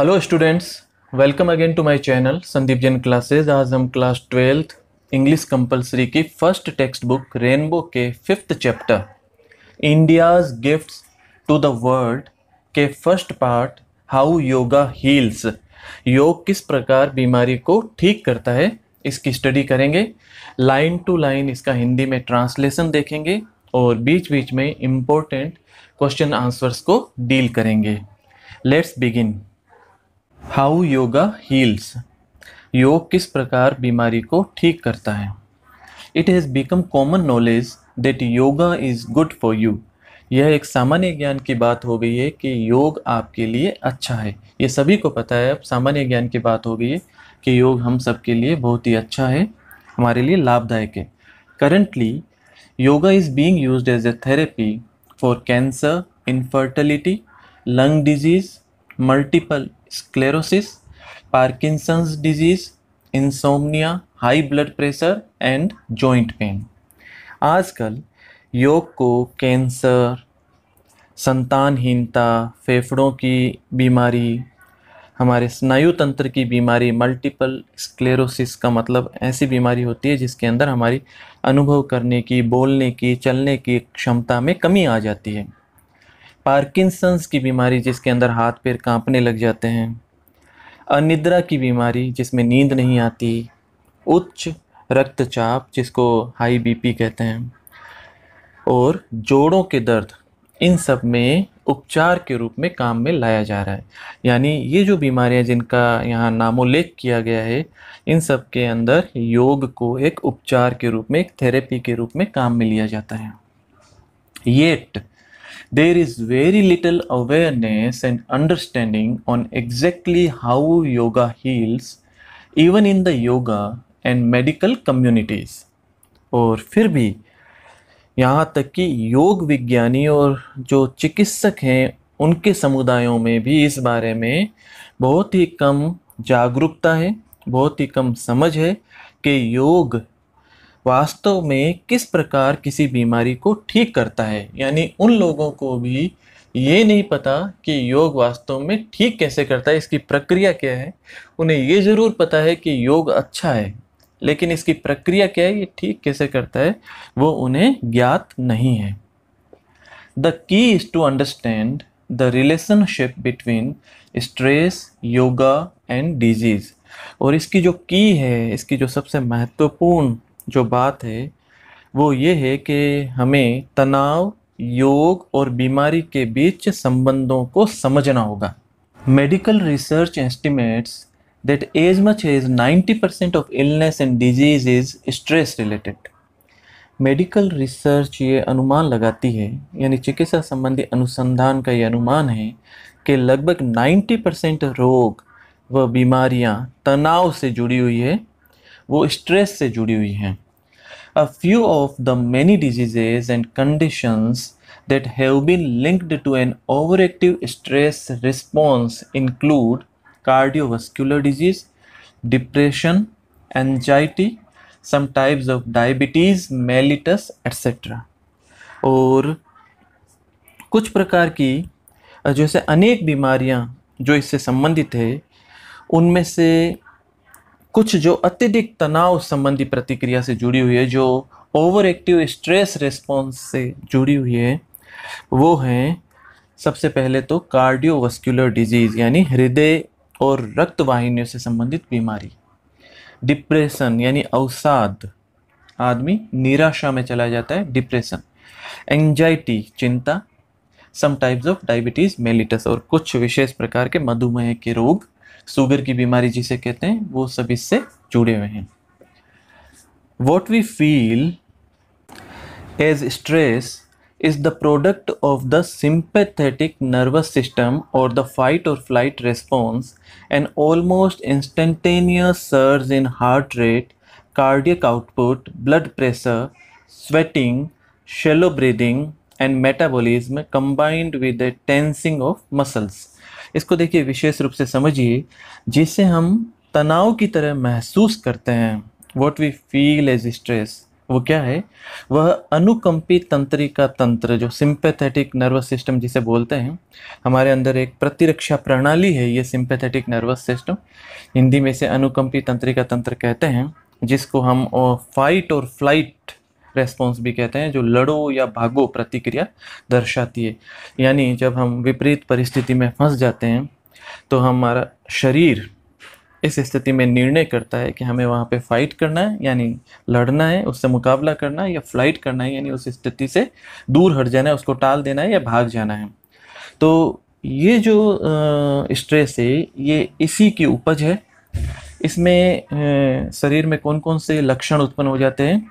Hello students welcome again to my channel Sandeep Jain classes आज हम class twelfth English compulsory की first text book Rainbow के fifth chapter India's gifts to the world के first part how yoga heals योग किस प्रकार बीमारी को ठीक करता है इसकी स्टडी करेंगे लाइन टू लाइन इसका हिंदी में ट्रांसलेशन देखेंगे और बीच बीच में इम्पोर्टेंट क्वेश्चन आंसर्स को डील करेंगे let's begin how yoga heals योग किस प्रकार बीमारी को ठीक करता है it has become common knowledge that yoga is good for you यह एक सामान्य ज्ञान की बात हो गई है कि योग आपके लिए अच्छा है ये सभी को पता है अब सामान्य ज्ञान की बात हो गई है कि योग हम सब के लिए बहुत ही अच्छा है हमारे लिए लाभदायक है currently yoga is being use as a therapy for cancer infertility lung disease multiple sclerosis Parkinson's disease insomnia high blood pressure and joint pain आजकल योग को कैंसर संतानहीनता फेफड़ों की बीमारी हमारे स्नायु तंत्र की बीमारी मल्टीपल स्क्लेरोसिस का मतलब ऐसी बीमारी होती है जिसके अंदर हमारी अनुभव करने की बोलने की चलने की क्षमता में कमी आ जाती है पार्किंसंस की बीमारी जिसके अंदर हाथ पैर कांपने लग जाते हैं अनिद्रा की बीमारी जिसमें नींद नहीं आती उच्च रक्तचाप जिसको हाई बीपी कहते हैं और जोड़ों के दर्द इन सब में उपचार के रूप में काम में लाया जा रहा है यानी ये जो बीमारियां जिनका यहाँ नामोल्लेख किया गया है इन सब के अंदर योग को एक उपचार के रूप में एक थेरेपी के रूप में काम में लिया जाता है yet there is very little awareness and understanding on exactly how yoga heals even in the yoga and medical communities और फिर भी यहाँ तक कि योग विज्ञानी और जो चिकित्सक हैं उनके समुदायों में भी इस बारे में बहुत ही कम जागरूकता है बहुत ही कम समझ है कि योग वास्तव में किस प्रकार किसी बीमारी को ठीक करता है यानी उन लोगों को भी ये नहीं पता कि योग वास्तव में ठीक कैसे करता है इसकी प्रक्रिया क्या है उन्हें ये ज़रूर पता है कि योग अच्छा है लेकिन इसकी प्रक्रिया क्या है ये ठीक कैसे करता है वो उन्हें ज्ञात नहीं है the key is to understand the relationship between stress yoga and disease और इसकी जो की है इसकी जो सबसे महत्वपूर्ण जो बात है वो ये है कि हमें तनाव योग और बीमारी के बीच संबंधों को समझना होगा medical research estimates that as much as 90% of illness and disease is stress related medical research ये अनुमान लगाती है यानी चिकित्सा संबंधी अनुसंधान का ये अनुमान है कि लगभग 90% रोग व बीमारियां तनाव से जुड़ी हुई है वो स्ट्रेस से जुड़ी हुई हैं a few of the many diseases and conditions that have been linked to an over active stress response include cardiovascular disease depression anxiety some types of diabetes mellitus etcetera और कुछ प्रकार की जैसे अनेक बीमारियाँ जो इससे संबंधित है उनमें से कुछ जो अत्यधिक तनाव संबंधी प्रतिक्रिया से जुड़ी हुई है जो ओवर एक्टिव स्ट्रेस रिस्पॉन्स से जुड़ी हुई है वो हैं सबसे पहले तो कार्डियोवस्क्यूलर डिजीज़ यानी हृदय और रक्त वाहिनियों से संबंधित बीमारी डिप्रेशन यानी अवसाद आदमी निराशा में चला जाता है डिप्रेशन एंजाइटी चिंता some types of diabetes mellitus और कुछ विशेष प्रकार के मधुमेह के रोग शुगर की बीमारी जिसे कहते हैं वो सब इससे जुड़े हुए हैं what we feel as stress is the product of the sympathetic nervous system और द फाइट और flight response and almost instantaneous surge in heart rate cardiac output blood pressure sweating shallow breathing and metabolism combined with a tensing of muscles इसको देखिए विशेष रूप से समझिए जिसे हम तनाव की तरह महसूस करते हैं what we feel as stress वो क्या है वह अनुकंपी तंत्रिका तंत्र जो सिंपैथेटिक नर्वस सिस्टम जिसे बोलते हैं हमारे अंदर एक प्रतिरक्षा प्रणाली है ये सिंपैथेटिक नर्वस सिस्टम हिंदी में से अनुकंपी तंत्रिका तंत्र कहते हैं जिसको हम फाइट और फ्लाइट रेस्पॉन्स भी कहते हैं जो लड़ो या भागो प्रतिक्रिया दर्शाती है यानी जब हम विपरीत परिस्थिति में फंस जाते हैं तो हमारा शरीर इस स्थिति में निर्णय करता है कि हमें वहाँ पे फाइट करना है यानी लड़ना है उससे मुकाबला करना है या फ्लाइट करना है यानी उस स्थिति से दूर हट जाना है उसको टाल देना है या भाग जाना है तो ये जो स्ट्रेस है ये इसी की उपज है इसमें शरीर में कौन कौन से लक्षण उत्पन्न हो जाते हैं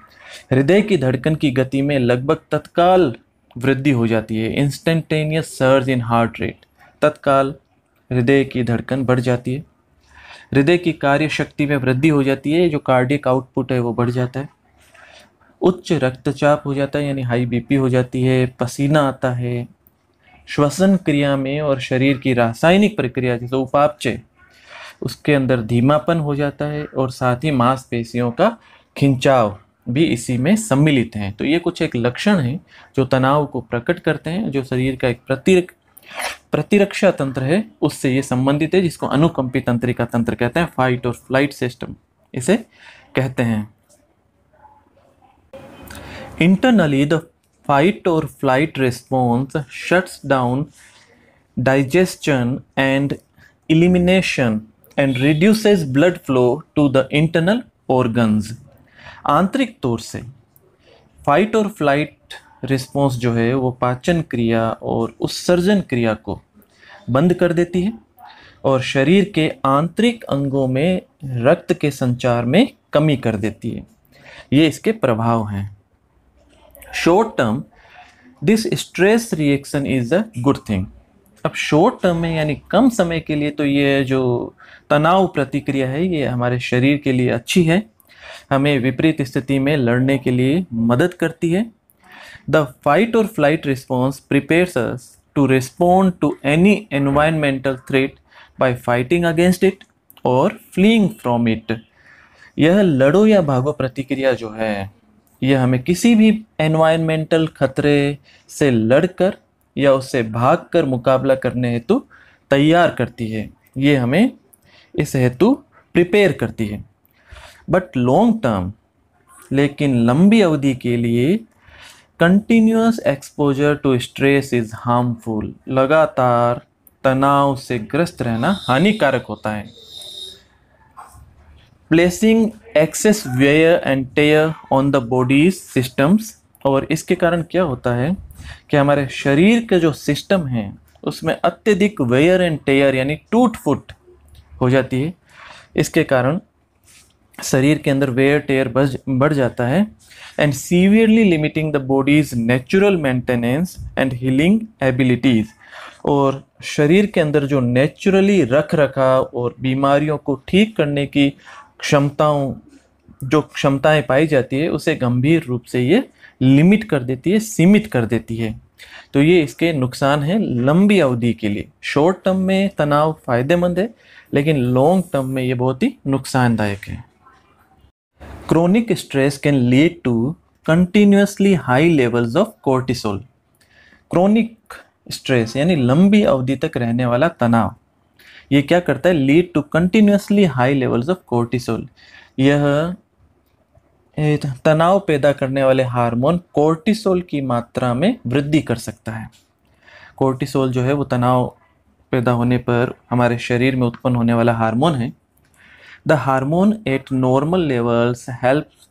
हृदय की धड़कन की गति में लगभग तत्काल वृद्धि हो जाती है instantaneous surge in heart rate तत्काल हृदय की धड़कन बढ़ जाती है हृदय की कार्य शक्ति में वृद्धि हो जाती है जो कार्डियक आउटपुट है वो बढ़ जाता है उच्च रक्तचाप हो जाता है यानी हाई बीपी हो जाती है पसीना आता है श्वसन क्रिया में और शरीर की रासायनिक प्रक्रिया जैसे उपापचय उसके अंदर धीमापन हो जाता है और साथ ही मांसपेशियों का खिंचाव भी इसी में सम्मिलित हैं तो ये कुछ एक लक्षण हैं जो तनाव को प्रकट करते हैं जो शरीर का एक प्रतिरक प्रतिरक्षा तंत्र है उससे ये संबंधित है जिसको अनुकंपी तंत्रिका तंत्र कहते हैं फाइट और फ्लाइट सिस्टम इसे कहते हैं इंटरनली द फाइट और flight response shuts down digestion and elimination and reduces blood flow to the internal organs आंतरिक तौर से फाइट और फ्लाइट रिस्पॉन्स जो है वो पाचन क्रिया और उत्सर्जन क्रिया को बंद कर देती है और शरीर के आंतरिक अंगों में रक्त के संचार में कमी कर देती है ये इसके प्रभाव हैं short term this stress reaction is a good thing अब शॉर्ट टर्म में यानी कम समय के लिए तो ये जो तनाव प्रतिक्रिया है ये हमारे शरीर के लिए अच्छी है हमें विपरीत स्थिति में लड़ने के लिए मदद करती है द फाइट और flight response prepares us to respond to any environmental threat by fighting against it और फ्लीइंग फ्रॉम इट यह लड़ो या भागो प्रतिक्रिया जो है यह हमें किसी भी एनवायरमेंटल खतरे से लड़कर या उससे भागकर मुकाबला करने हेतु तैयार करती है ये हमें इस हेतु प्रिपेयर करती है बट लॉन्ग टर्म लेकिन लंबी अवधि के लिए continuous exposure to stress is harmful लगातार तनाव से ग्रस्त रहना हानिकारक होता है placing excess wear and tear on the body's systems और इसके कारण क्या होता है कि हमारे शरीर के जो सिस्टम हैं उसमें अत्यधिक वेयर एंड टेयर यानी टूट फूट हो जाती है इसके कारण शरीर के अंदर वेयर टेयर बढ़ जाता है and severely limiting the body's natural maintenance and healing abilities और शरीर के अंदर जो नेचुरली रख रखा और बीमारियों को ठीक करने की क्षमताओं जो क्षमताएं पाई जाती है उसे गंभीर रूप से ये लिमिट कर देती है सीमित कर देती है तो ये इसके नुकसान हैं लंबी अवधि के लिए शॉर्ट टर्म में तनाव फ़ायदेमंद है लेकिन लॉन्ग टर्म में ये बहुत ही नुकसानदायक है chronic stress can lead to continuously high levels of cortisol chronic stress यानी लंबी अवधि तक रहने वाला तनाव ये क्या करता है lead to continuously high levels of cortisol यह तनाव पैदा करने वाले हार्मोन कोर्टिसोल की मात्रा में वृद्धि कर सकता है कोर्टिसोल जो है वो तनाव पैदा होने पर हमारे शरीर में उत्पन्न होने वाला हार्मोन है The hormone at normal levels helps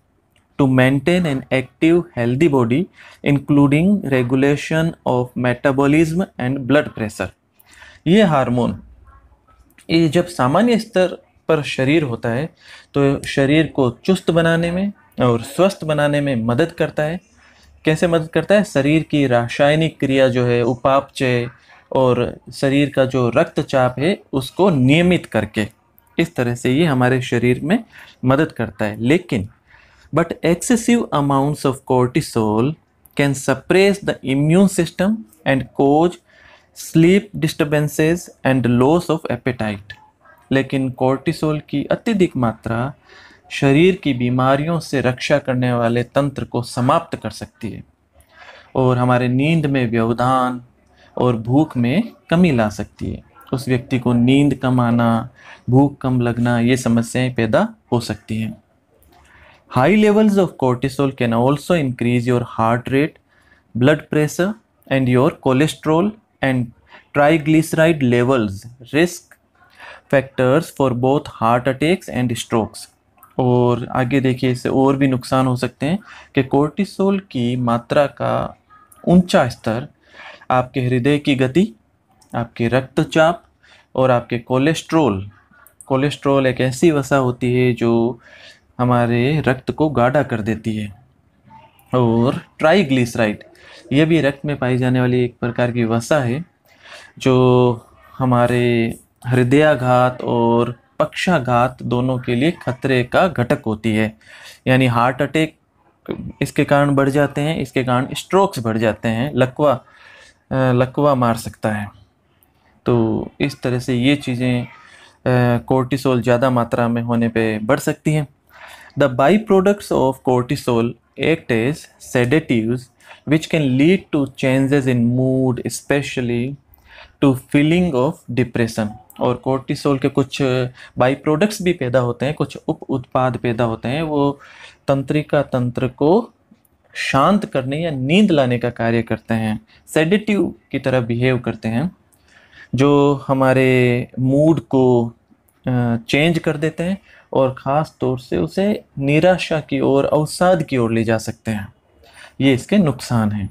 to maintain an active healthy body including regulation of metabolism and blood pressure. ये हार्मोन ये जब सामान्य स्तर पर शरीर होता है तो शरीर को चुस्त बनाने में और स्वस्थ बनाने में मदद करता है कैसे मदद करता है शरीर की रासायनिक क्रिया जो है उपापचय और शरीर का जो रक्तचाप है उसको नियमित करके इस तरह से ये हमारे शरीर में मदद करता है लेकिन but excessive amounts of cortisol can suppress the immune system and cause sleep disturbances and loss of appetite लेकिन कोर्टिसोल की अत्यधिक मात्रा शरीर की बीमारियों से रक्षा करने वाले तंत्र को समाप्त कर सकती है और हमारे नींद में व्यवधान और भूख में कमी ला सकती है उस व्यक्ति को नींद कम आना भूख कम लगना ये समस्याएं पैदा हो सकती हैं high levels of cortisol can also increase your heart rate blood pressure and your cholesterol and triglyceride levels risk factors for both heart attacks and strokes और आगे देखिए इससे और भी नुकसान हो सकते हैं कि कोर्टिसोल की मात्रा का ऊंचा स्तर आपके हृदय की गति आपके रक्तचाप और आपके कोलेस्ट्रोल कोलेस्ट्रोल एक ऐसी वसा होती है जो हमारे रक्त को गाढ़ा कर देती है और ट्राइग्लिसराइड ये भी रक्त में पाई जाने वाली एक प्रकार की वसा है जो हमारे हृदयाघात और पक्षाघात दोनों के लिए खतरे का घटक होती है यानी हार्ट अटैक इसके कारण बढ़ जाते हैं इसके कारण स्ट्रोक्स बढ़ जाते हैं लकवा लकवा मार सकता है तो इस तरह से ये चीज़ें कोर्टिसोल ज़्यादा मात्रा में होने पे बढ़ सकती हैं the by products of cortisol act is sedative which can lead to changes in mood especially to feeling of depression और कोर्टिसोल के कुछ बाई प्रोडक्ट्स भी पैदा होते हैं कुछ उप उत्पाद पैदा होते हैं वो तंत्रिका तंत्र को शांत करने या नींद लाने का कार्य करते हैं सेडेटिव की तरह बिहेव करते हैं जो हमारे मूड को चेंज कर देते हैं और ख़ास तौर से उसे निराशा की ओर अवसाद की ओर ले जा सकते हैं ये इसके नुकसान हैं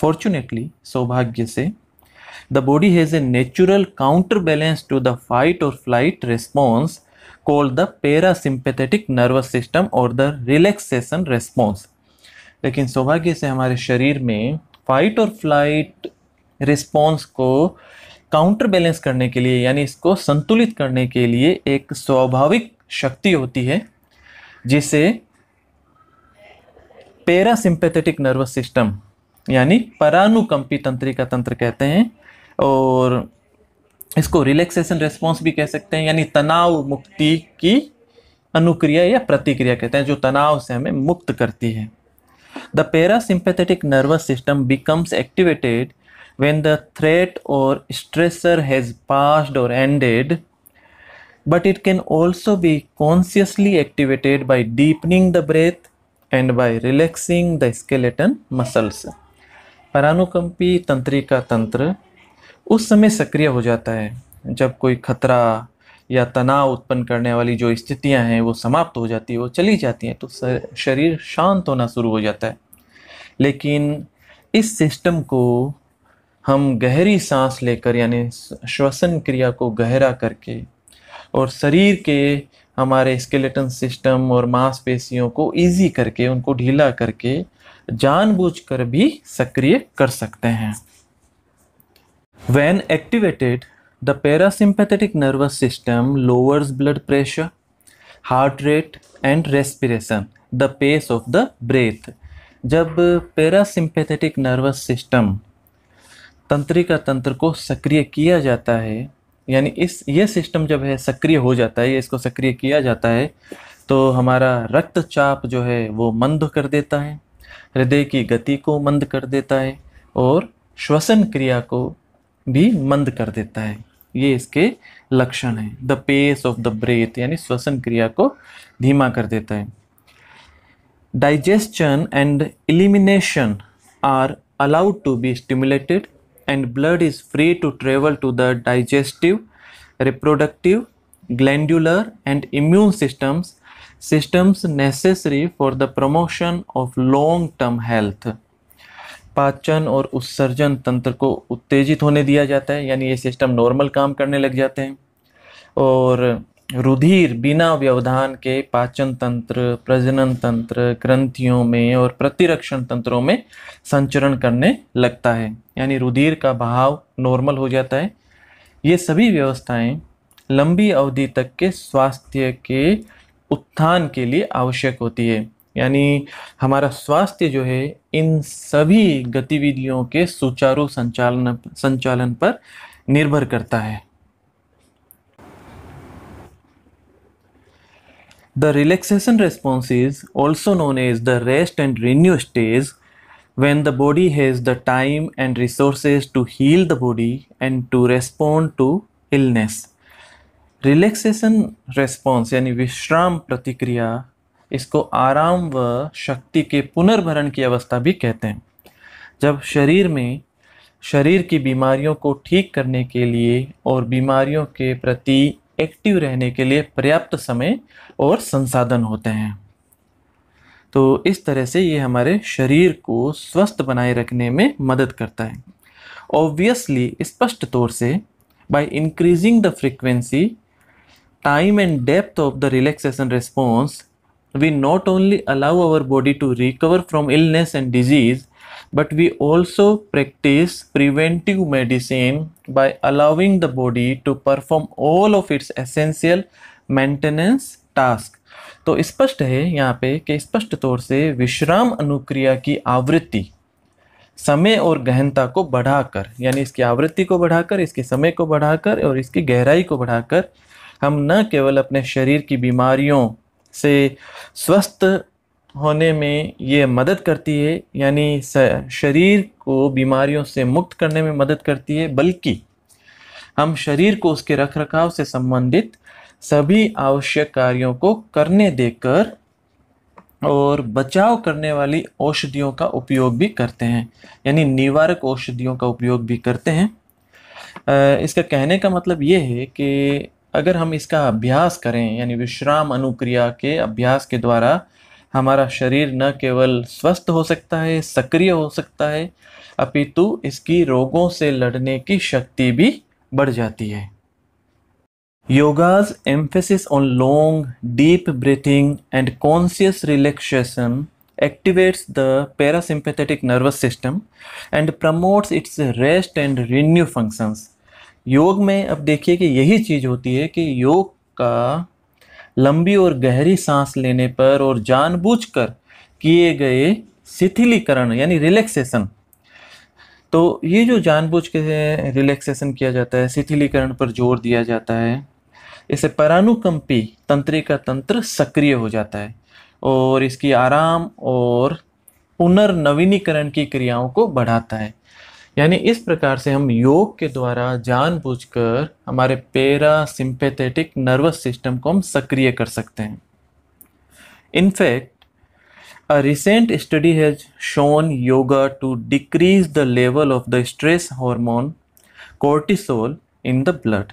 फॉर्चुनेटली सौभाग्य से the body has a natural counter balance to the fight और flight response called the parasympathetic nervous system और द रिलैक्सेशन रिस्पॉन्स लेकिन सौभाग्य से हमारे शरीर में फाइट और फ्लाइट रिस्पॉन्स को काउंटर बैलेंस करने के लिए यानी इसको संतुलित करने के लिए एक स्वाभाविक शक्ति होती है जिसे पैरासिम्पेथेटिक नर्वस सिस्टम यानी परानुकंपी तंत्रिका तंत्र कहते हैं और इसको रिलैक्सेशन रेस्पॉन्स भी कह सकते हैं यानी तनाव मुक्ति की अनुक्रिया या प्रतिक्रिया कहते हैं जो तनाव से हमें मुक्त करती है the parasympathetic nervous system becomes activated when the threat or stressor has passed or ended, but it can also be consciously activated by deepening the breath and by relaxing the skeleton muscles. परानुकंपी तंत्रिका तंत्र उस समय सक्रिय हो जाता है जब कोई खतरा या तनाव उत्पन्न करने वाली जो स्थितियां हैं वो समाप्त हो जाती है वो चली जाती हैं तो शरीर शांत होना शुरू हो जाता है लेकिन इस सिस्टम को हम गहरी सांस लेकर यानी श्वसन क्रिया को गहरा करके और शरीर के हमारे स्केलेटन सिस्टम और मांसपेशियों को इजी करके उनको ढीला करके जानबूझकर भी सक्रिय कर सकते हैं when activated the parasympathetic nervous system lowers blood pressure heart rate and respiration the pace of the breath जब पैरासिम्पैथेटिक नर्वस सिस्टम तंत्रिका तंत्र को सक्रिय किया जाता है यानी इस ये सिस्टम जब है सक्रिय हो जाता है इसको सक्रिय किया जाता है तो हमारा रक्तचाप जो है वो मंद कर देता है हृदय की गति को मंद कर देता है और श्वसन क्रिया को भी मंद कर देता है ये इसके लक्षण हैं the pace of the breath यानी श्वसन क्रिया को धीमा कर देता है digestion and elimination are allowed to be stimulated and blood is free to travel to the digestive, reproductive, glandular and immune systems, systems necessary for the promotion of long-term health. पाचन और उत्सर्जन तंत्र को उत्तेजित होने दिया जाता है यानी ये सिस्टम नॉर्मल काम करने लग जाते हैं और रुधिर बिना व्यवधान के पाचन तंत्र प्रजनन तंत्र ग्रंथियों में और प्रतिरक्षण तंत्रों में संचरण करने लगता है यानी रुधिर का बहाव नॉर्मल हो जाता है ये सभी व्यवस्थाएं लंबी अवधि तक के स्वास्थ्य के उत्थान के लिए आवश्यक होती है यानी हमारा स्वास्थ्य जो है इन सभी गतिविधियों के सुचारू संचालन संचालन पर निर्भर करता है The relaxation response is also known as the rest and renew stage when the body has the time and resources to heal the body and to respond to illness. Relaxation response यानी विश्राम प्रतिक्रिया इसको आराम व शक्ति के पुनर्भरण की अवस्था भी कहते हैं जब शरीर में शरीर की बीमारियों को ठीक करने के लिए और बीमारियों के प्रति एक्टिव रहने के लिए पर्याप्त समय और संसाधन होते हैं तो इस तरह से ये हमारे शरीर को स्वस्थ बनाए रखने में मदद करता है ऑब्वियसली स्पष्ट तौर से by increasing the frequency time and depth of the relaxation response we not only allow our body to recover from illness and disease but we also practice preventive medicine by allowing the body to perform all of its essential maintenance task तो स्पष्ट है यहाँ पे कि स्पष्ट तौर से विश्राम अनुक्रिया की आवृत्ति समय और गहनता को बढ़ाकर यानी इसकी आवृत्ति को बढ़ाकर इसके समय को बढ़ाकर और इसकी गहराई को बढ़ाकर हम न केवल अपने शरीर की बीमारियों से स्वस्थ होने में ये मदद करती है यानी शरीर को बीमारियों से मुक्त करने में मदद करती है बल्कि हम शरीर को उसके रख रखाव से संबंधित सभी आवश्यक कार्यों को करने देकर और बचाव करने वाली औषधियों का उपयोग भी करते हैं यानी निवारक औषधियों का उपयोग भी करते हैं इसका कहने का मतलब ये है कि अगर हम इसका अभ्यास करें यानी विश्राम अनुक्रिया के अभ्यास के द्वारा हमारा शरीर न केवल स्वस्थ हो सकता है सक्रिय हो सकता है अपितु इसकी रोगों से लड़ने की शक्ति भी बढ़ जाती है yoga's emphasis on long deep breathing and conscious relaxation activates the parasympathetic nervous system and promotes its rest and renew functions योग में अब देखिए कि यही चीज़ होती है कि योग का लंबी और गहरी सांस लेने पर और जानबूझकर किए गए शिथिलीकरण यानी रिलैक्सेशन तो ये जो जानबूझ के रिलैक्सेशन किया जाता है शिथिलीकरण पर जोर दिया जाता है इसे परानुकंपी तंत्रिका तंत्र सक्रिय हो जाता है और इसकी आराम और पुनर्नवीनीकरण की क्रियाओं को बढ़ाता है यानी इस प्रकार से हम योग के द्वारा जानबूझकर हमारे पैरा सिंपेथेटिक नर्वस सिस्टम को हम सक्रिय कर सकते हैं in fact a recent study has shown yoga to decrease the level of the stress hormone cortisol in the blood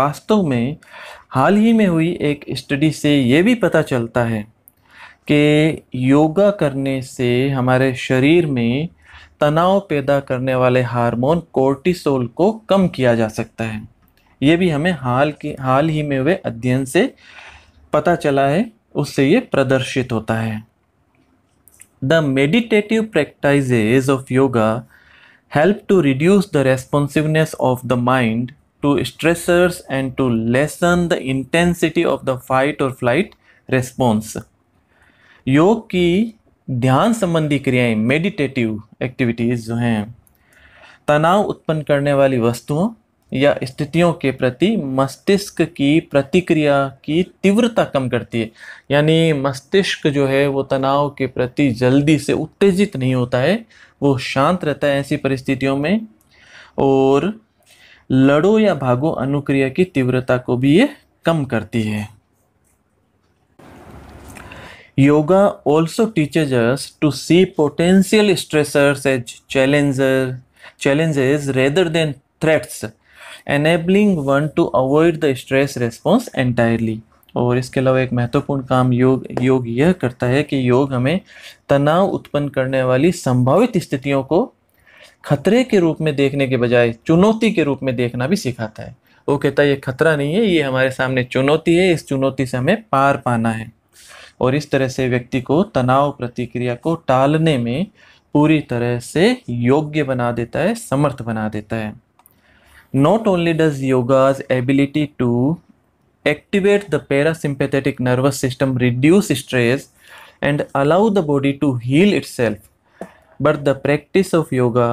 वास्तव में हाल ही में हुई एक स्टडी से ये भी पता चलता है कि योगा करने से हमारे शरीर में तनाव पैदा करने वाले हार्मोन कोर्टिसोल को कम किया जा सकता है ये भी हमें हाल के हाल ही में हुए अध्ययन से पता चला है उससे ये प्रदर्शित होता है the meditative practices of yoga help to reduce the responsiveness of the mind to stressors and to lessen the intensity of the fight और फ्लाइट रेस्पॉन्स योग की ध्यान संबंधी क्रियाएं मेडिटेटिव एक्टिविटीज़ जो हैं तनाव उत्पन्न करने वाली वस्तुओं या स्थितियों के प्रति मस्तिष्क की प्रतिक्रिया की तीव्रता कम करती है यानी मस्तिष्क जो है वो तनाव के प्रति जल्दी से उत्तेजित नहीं होता है वो शांत रहता है ऐसी परिस्थितियों में और लड़ो या भागो अनुक्रिया की तीव्रता को भी ये कम करती है Yoga also teaches us to see potential stressors as challenger, challenges rather than threats, enabling one to avoid the stress response entirely. और इसके अलावा एक महत्वपूर्ण काम योग योग यह करता है कि योग हमें तनाव उत्पन्न करने वाली संभावित स्थितियों को खतरे के रूप में देखने के बजाय चुनौती के रूप में देखना भी सिखाता है वो कहता है ये खतरा नहीं है ये हमारे सामने चुनौती है इस चुनौती से हमें पार पाना है और इस तरह से व्यक्ति को तनाव प्रतिक्रिया को टालने में पूरी तरह से योग्य बना देता है समर्थ बना देता है not only does yoga's ability to activate the parasympathetic nervous system reduce stress and allow the body to heal itself but the practice of yoga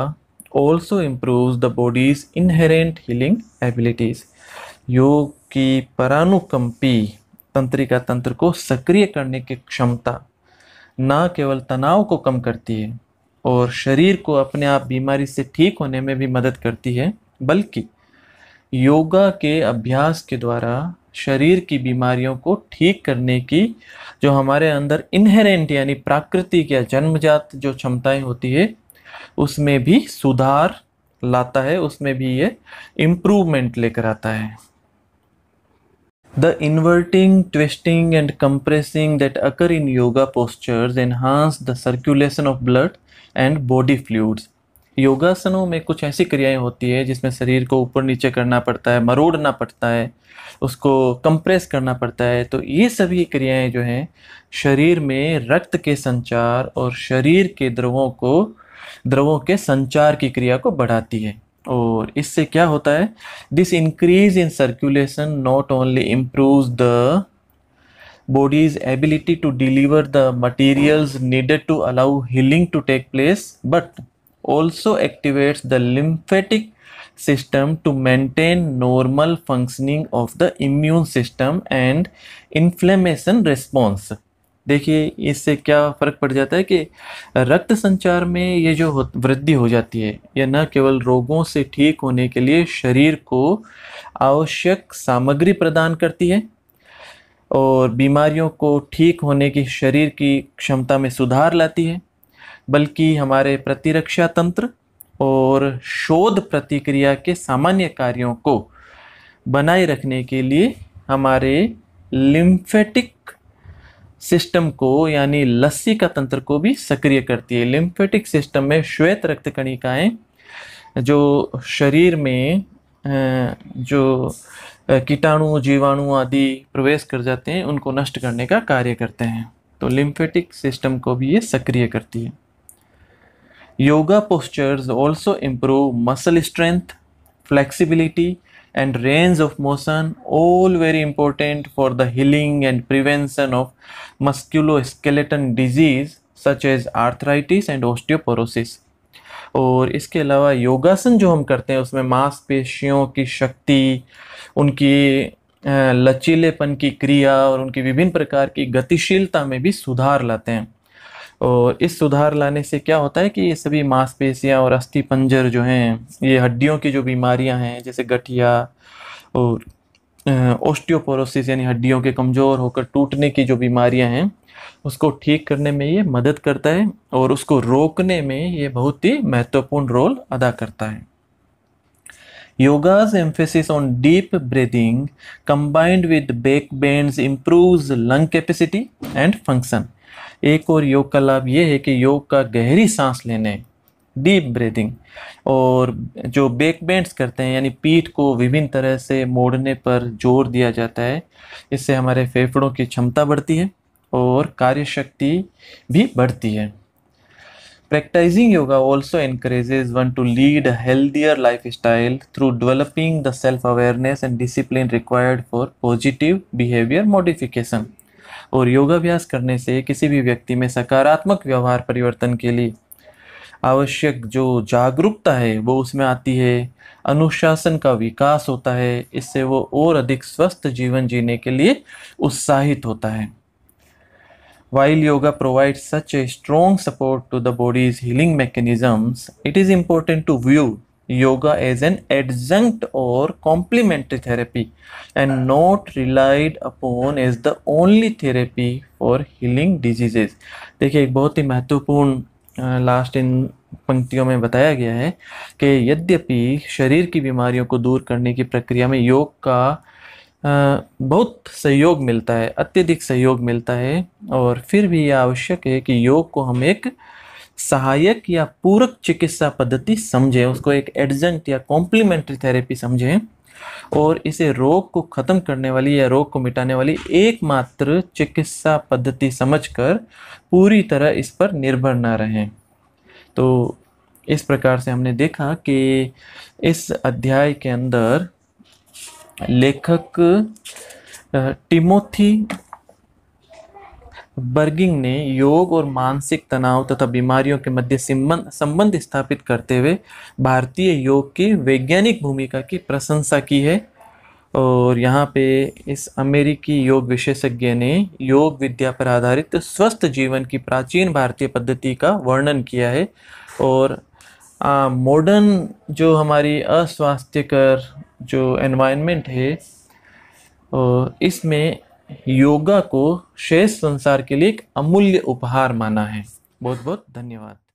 also improve the body's inherent healing abilities योग की परानुकंपी तंत्रिका तंत्र को सक्रिय करने की क्षमता न केवल तनाव को कम करती है और शरीर को अपने आप बीमारी से ठीक होने में भी मदद करती है बल्कि योगा के अभ्यास के द्वारा शरीर की बीमारियों को ठीक करने की जो हमारे अंदर इनहेरेंट यानी प्राकृतिक या जन्मजात जो क्षमताएं होती है उसमें भी सुधार लाता है उसमें भी ये इम्प्रूवमेंट लेकर आता है The inverting, twisting and compressing that occur in yoga postures enhance the circulation of blood and body fluids. योगासनों में कुछ ऐसी क्रियाएं होती है जिसमें शरीर को ऊपर नीचे करना पड़ता है मरोड़ना पड़ता है उसको कंप्रेस करना पड़ता है तो ये सभी क्रियाएं जो हैं शरीर में रक्त के संचार और शरीर के द्रवों को द्रवों के संचार की क्रिया को बढ़ाती है और इससे क्या होता है this increase in circulation not only improve the body's ability to deliver the materials needed to allow healing to take place but also activates the lymphatic system to maintain normal functioning of the immune system and inflammation response देखिए इससे क्या फ़र्क पड़ जाता है कि रक्त संचार में ये जो वृद्धि हो जाती है यह न केवल रोगों से ठीक होने के लिए शरीर को आवश्यक सामग्री प्रदान करती है और बीमारियों को ठीक होने की शरीर की क्षमता में सुधार लाती है बल्कि हमारे प्रतिरक्षा तंत्र और शोध प्रतिक्रिया के सामान्य कार्यों को बनाए रखने के लिए हमारे लिम्फेटिक सिस्टम को यानी लस्सी का तंत्र को भी सक्रिय करती है लिम्फेटिक सिस्टम में श्वेत रक्त कणिकाएं जो शरीर में जो कीटाणु जीवाणु आदि प्रवेश कर जाते हैं उनको नष्ट करने का कार्य करते हैं तो लिम्फेटिक सिस्टम को भी ये सक्रिय करती है yoga postures also improve muscle strength flexibility and range of motion all very important for the healing and prevention of musculoskeletal disease such as arthritis and osteoporosis और इसके अलावा योगासन जो हम करते हैं उसमें मांसपेशियों की शक्ति उनकी लचीलेपन की क्रिया और उनकी विभिन्न प्रकार की गतिशीलता में भी सुधार लाते हैं और इस सुधार लाने से क्या होता है कि ये सभी मांसपेशियाँ और अस्थि पंजर जो हैं ये हड्डियों की जो बीमारियाँ हैं जैसे गठिया और ओस्टियोपोरोसिस यानी हड्डियों के कमज़ोर होकर टूटने की जो बीमारियां हैं उसको ठीक करने में ये मदद करता है और उसको रोकने में ये बहुत ही महत्वपूर्ण रोल अदा करता है yoga's emphasis on deep breathing combined with back bends improves lung capacity and function एक और योग का लाभ ये है कि योग का गहरी सांस लेने डीप ब्रीदिंग और जो बैक बेंड्स करते हैं यानी पीठ को विभिन्न तरह से मोड़ने पर जोर दिया जाता है इससे हमारे फेफड़ों की क्षमता बढ़ती है और कार्यशक्ति भी बढ़ती है practicing yoga also increases one to lead a healthier lifestyle through developing the self awareness and discipline required for positive behaviour modification और योगाभ्यास करने से किसी भी व्यक्ति में सकारात्मक व्यवहार परिवर्तन के लिए आवश्यक जो जागरूकता है वो उसमें आती है अनुशासन का विकास होता है इससे वो और अधिक स्वस्थ जीवन जीने के लिए उत्साहित होता है while yoga provide such a strong support to the body's healing mechanism it is important to view yoga as an adjunct or complementary therapy and not relied upon as the only therapy for healing diseases देखिए एक बहुत ही महत्वपूर्ण last in पंक्तियों में बताया गया है कि यद्यपि शरीर की बीमारियों को दूर करने की प्रक्रिया में योग का बहुत सहयोग मिलता है अत्यधिक सहयोग मिलता है और फिर भी यह आवश्यक है कि योग को हम एक सहायक या पूरक चिकित्सा पद्धति समझें उसको एक एडजेंट या कॉम्प्लीमेंट्री थेरेपी समझें और इसे रोग को ख़त्म करने वाली या रोग को मिटाने वाली एकमात्र चिकित्सा पद्धति समझकर पूरी तरह इस पर निर्भर ना रहें तो इस प्रकार से हमने देखा कि इस अध्याय के अंदर लेखक टिमोथी बर्गिंग ने योग और मानसिक तनाव तथा बीमारियों के मध्य संबंध स्थापित करते हुए भारतीय योग की वैज्ञानिक भूमिका की प्रशंसा की है और यहाँ पे इस अमेरिकी योग विशेषज्ञ ने योग विद्या पर आधारित स्वस्थ जीवन की प्राचीन भारतीय पद्धति का वर्णन किया है और मॉडर्न जो हमारी अस्वास्थ्यकर जो एनवायरनमेंट है इसमें योगा को शेष संसार के लिए एक अमूल्य उपहार माना है बहुत बहुत धन्यवाद